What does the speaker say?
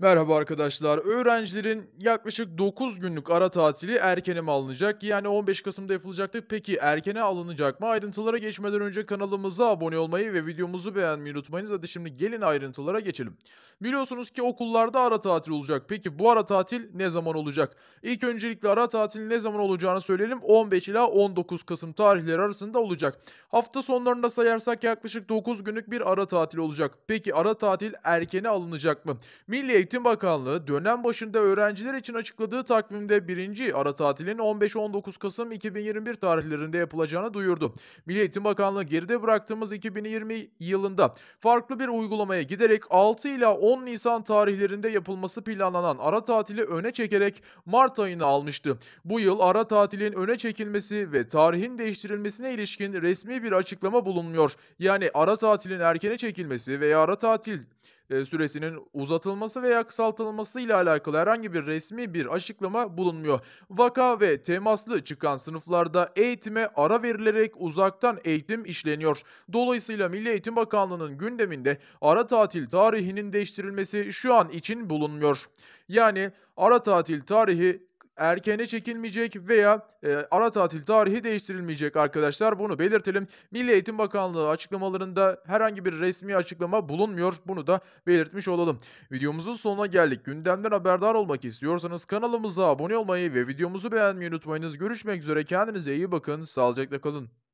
Merhaba arkadaşlar. Öğrencilerin yaklaşık 9 günlük ara tatili erkene mi alınacak? Yani 15 Kasım'da yapılacaktı. Peki erkene alınacak mı? Ayrıntılara geçmeden önce kanalımıza abone olmayı ve videomuzu beğenmeyi unutmayınız. Hadi şimdi gelin ayrıntılara geçelim. Biliyorsunuz ki okullarda ara tatil olacak. Peki bu ara tatil ne zaman olacak? İlk öncelikle ara tatil ne zaman olacağını söyleyelim. 15 ila 19 Kasım tarihleri arasında olacak. Hafta sonlarında sayarsak yaklaşık 9 günlük bir ara tatil olacak. Peki ara tatil erkene alınacak mı? Milli Eğitim Bakanlığı dönem başında öğrenciler için açıkladığı takvimde birinci ara tatilin 15-19 Kasım 2021 tarihlerinde yapılacağını duyurdu. Milli Eğitim Bakanlığı geride bıraktığımız 2020 yılında farklı bir uygulamaya giderek 6 ila 10 Nisan tarihlerinde yapılması planlanan ara tatili öne çekerek Mart ayını almıştı. Bu yıl ara tatilin öne çekilmesi ve tarihin değiştirilmesine ilişkin resmi bir açıklama bulunmuyor. Yani ara tatilin erkene çekilmesi veya ara tatil süresinin uzatılması veya kısaltılması ile alakalı herhangi bir resmi bir açıklama bulunmuyor. Vaka ve temaslı çıkan sınıflarda eğitime ara verilerek uzaktan eğitim işleniyor. Dolayısıyla Milli Eğitim Bakanlığı'nın gündeminde ara tatil tarihinin değiştirilmesi şu an için bulunmuyor. Yani ara tatil tarihi erkene çekilmeyecek veya e, ara tatil tarihi değiştirilmeyecek arkadaşlar. Bunu belirtelim. Milli Eğitim Bakanlığı açıklamalarında herhangi bir resmi açıklama bulunmuyor. Bunu da belirtmiş olalım. Videomuzun sonuna geldik. Gündemden haberdar olmak istiyorsanız kanalımıza abone olmayı ve videomuzu beğenmeyi unutmayınız. Görüşmek üzere. Kendinize iyi bakın. Sağlıcakla kalın.